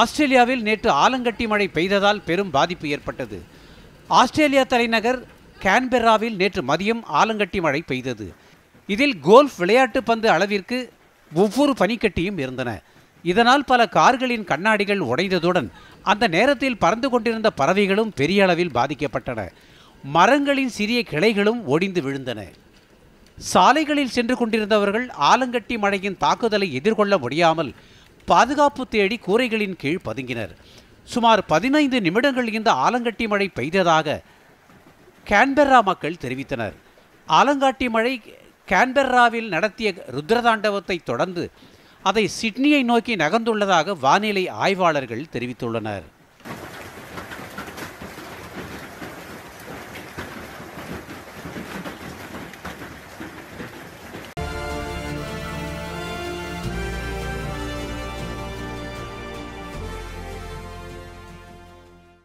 ஆஸ்திரேலியாவில் நேற்று ஆலங்கட்டி மழை பெய்ததால் பெரும் பாதிப்பு ஏற்பட்டது ஆஸ்திரேலியா தலைநகர் கேன்பெராவில் நேற்று மதியம் ஆலங்கட்டி மழை பெய்தது இதில் கோல்ஃப் விளையாட்டு பந்து அளவிற்கு ஒவ்வொரு பனிக்கட்டியும் இருந்தன இதனால் பல கார்களின் கண்ணாடிகள் உடைந்ததுடன் அந்த நேரத்தில் பறந்து கொண்டிருந்த பறவைகளும் பெரிய அளவில் பாதிக்கப்பட்டன மரங்களின் சிறிய கிளைகளும் ஒடிந்து விழுந்தன சாலைகளில் சென்று கொண்டிருந்தவர்கள் ஆலங்கட்டி மழையின் தாக்குதலை எதிர்கொள்ள முடியாமல் பாதுகாப்பு தேடி கூரைகளின் கீழ் பதுங்கினர் சுமார் பதினைந்து நிமிடங்கள் இந்த ஆலங்கட்டி மழை பெய்ததாக கேன்பெர்ரா மக்கள் தெரிவித்தனர் ஆலங்காட்டி மழை கேன்பெர்ராவில் நடத்திய ருத்ரதாண்டவத்தை தொடர்ந்து அதை சிட்னியை நோக்கி நகர்ந்துள்ளதாக வானிலை ஆய்வாளர்கள் தெரிவித்துள்ளனர்